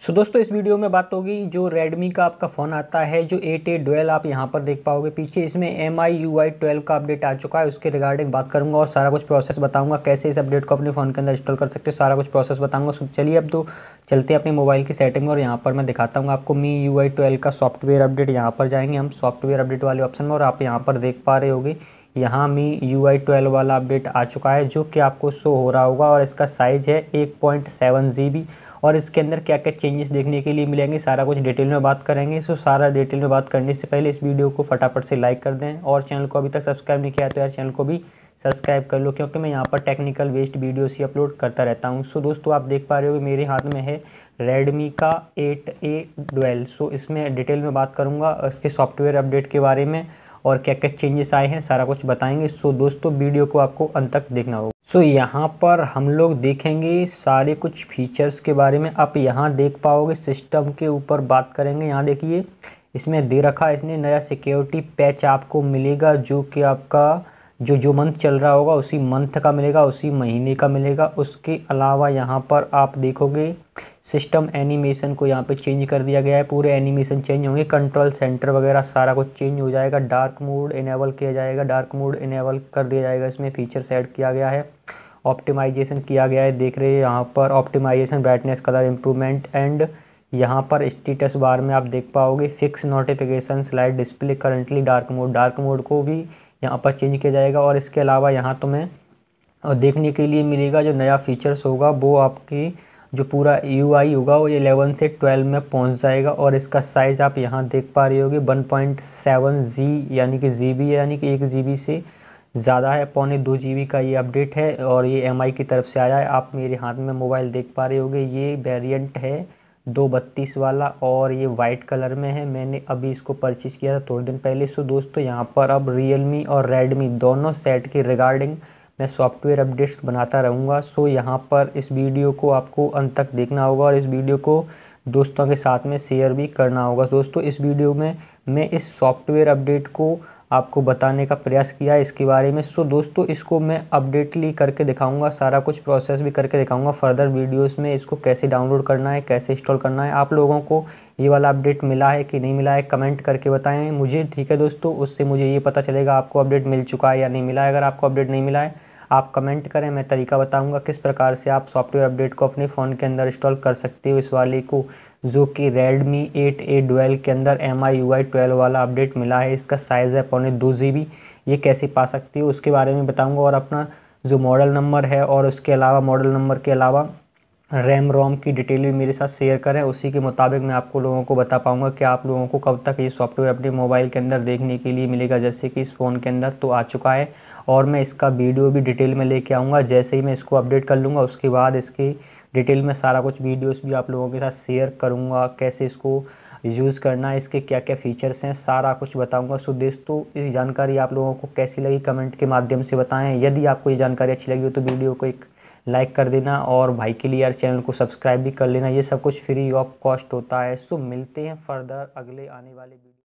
सो so, दोस्तों इस video में बात होगी जो Redmi का आपका फ़ोन आता है जो एट ए ट्वेल्व आप यहाँ पर देख पाओगे पीछे इसमें M I U I twelve का अपडेट आ चुका है उसके रिगार्डिंग बात करूँगा और सारा कुछ प्रोसेस बताऊँगा कैसे इस अपडेट को अपने फ़ोन के अंदर इंस्टॉल कर सकते हो सारा कुछ प्रोसेस बताऊँगा सो चलिए अब तो चलते हैं अपने मोबाइल की सेटिंग और यहाँ पर मैं दिखाता हूँ आपको मी यू आई ट्वेल्व का सॉफ्टवेयर अपडेट यहाँ पर जाएंगे हम सॉफ्टवेयर अपडेट वाले ऑप्शन में और आप यहाँ पर देख पा रहे होगी यहाँ मी यू आई ट्वेल्व वाला अपडेट आ चुका है जो कि आपको शो हो रहा होगा और इसका साइज़ है एक पॉइंट सेवन जी बी और इसके अंदर क्या क्या चेंजेस देखने के लिए मिलेंगे सारा कुछ डिटेल में बात करेंगे सो सारा डिटेल में बात करने से पहले इस वीडियो को फटाफट से लाइक कर दें और चैनल को अभी तक सब्सक्राइब नहीं किया तो यार चैनल को भी सब्सक्राइब कर लो क्योंकि मैं यहाँ पर टेक्निकल वेस्ट वीडियोस ही अपलोड करता रहता हूँ सो दोस्तों आप देख पा रहे हो कि मेरे हाथ में है रेडमी का एट ए डुएल सो इसमें डिटेल में बात करूँगा इसके सॉफ्टवेयर अपडेट के बारे में और क्या क्या चेंजेस आए हैं सारा कुछ बताएंगे सो दोस्तों वीडियो को आपको अंत तक देखना होगा सो यहाँ पर हम लोग देखेंगे सारे कुछ फीचर्स के बारे में आप यहाँ देख पाओगे सिस्टम के ऊपर बात करेंगे यहाँ देखिए इसमें दे रखा है इसने नया सिक्योरिटी पैच आपको मिलेगा जो कि आपका जो जो मंथ चल रहा होगा उसी मंथ का मिलेगा उसी महीने का मिलेगा उसके अलावा यहाँ पर आप देखोगे सिस्टम एनिमेशन को यहाँ पे चेंज कर दिया गया है पूरे एनिमेशन चेंज होंगे कंट्रोल सेंटर वगैरह सारा कुछ चेंज हो जाएगा डार्क मोड इनेबल किया जाएगा डार्क मोड इनेबल कर दिया जाएगा इसमें फीचर्स सेट किया गया है ऑप्टिमाइजेशन किया गया है देख रहे हैं यहाँ पर optimization brightness colour improvement and यहाँ पर स्टेटस बार में आप देख पाओगे fix notification slide display currently dark mode dark mode को भी यहाँ पर चेंज किया जाएगा और इसके अलावा यहाँ तुम्हें और देखने के लिए मिलेगा जो नया फीचर्स होगा वो आपकी जो पूरा यू आई होगा वो एलेवन से ट्वेल्व में पहुंच जाएगा और इसका साइज़ आप यहाँ देख पा रहे होगी वन पॉइंट सेवन जी यानी कि जी बी यानी कि एक जी बी से ज़्यादा है पौने दो जी का ये अपडेट है और ये एम की तरफ से आया है आप मेरे हाथ में मोबाइल देख पा रहे होगे ये वेरियंट है दो बत्तीस वाला और ये वाइट कलर में है मैंने अभी इसको परचेज़ किया था थोड़े दिन पहले सो दोस्तों यहाँ पर अब मी और रेडमी दोनों सेट के रिगार्डिंग मैं सॉफ्टवेयर अपडेट्स बनाता रहूँगा सो यहाँ पर इस वीडियो को आपको अंत तक देखना होगा और इस वीडियो को दोस्तों के साथ में शेयर भी करना होगा दोस्तों इस वीडियो में मैं इस सॉफ्टवेयर अपडेट को आपको बताने का प्रयास किया है इसके बारे में सो दोस्तों इसको मैं अपडेटली करके दिखाऊंगा सारा कुछ प्रोसेस भी करके दिखाऊंगा फर्दर वीडियोस में इसको कैसे डाउनलोड करना है कैसे इंस्टॉल करना है आप लोगों को ये वाला अपडेट मिला है कि नहीं मिला है कमेंट करके बताएं मुझे ठीक है दोस्तों उससे मुझे ये पता चलेगा आपको अपडेट मिल चुका है या नहीं मिला है अगर आपको अपडेट नहीं मिला है आप कमेंट करें मैं तरीका बताऊंगा किस प्रकार से आप सॉफ्टवेयर अपडेट को अपने फ़ोन के अंदर इंस्टॉल कर सकते हो इस वाले को जो कि रेडमी एट ए के अंदर M I U I twelve वाला अपडेट मिला है इसका साइज़ है पौने दो जी बी ये कैसे पा सकती हो उसके बारे में बताऊँगा और अपना जो मॉडल नंबर है और उसके अलावा मॉडल नंबर के अलावा रैम रोम की डिटेल भी मेरे साथ शेयर करें उसी के मुताबिक मैं आपको लोगों को बता पाऊँगा कि आप लोगों को कब तक ये सॉफ्टवेयर अपने मोबाइल के अंदर देखने के लिए मिलेगा जैसे कि इस फ़ोन के अंदर तो आ चुका है और मैं इसका वीडियो भी डिटेल में लेके आऊँगा जैसे ही मैं इसको अपडेट कर लूँगा उसके बाद इसकी डिटेल में सारा कुछ वीडियोज़ भी आप लोगों के साथ शेयर करूँगा कैसे इसको यूज़ करना है इसके क्या क्या फ़ीचर्स हैं सारा कुछ बताऊंगा सो दोस्तों इस जानकारी आप लोगों को कैसी लगी कमेंट के माध्यम से बताएं यदि आपको ये जानकारी अच्छी लगी हो तो वीडियो को एक लाइक कर देना और भाई के लिए यार चैनल को सब्सक्राइब भी कर लेना ये सब कुछ फ्री ऑफ कॉस्ट होता है सो मिलते हैं फर्दर अगले आने वाले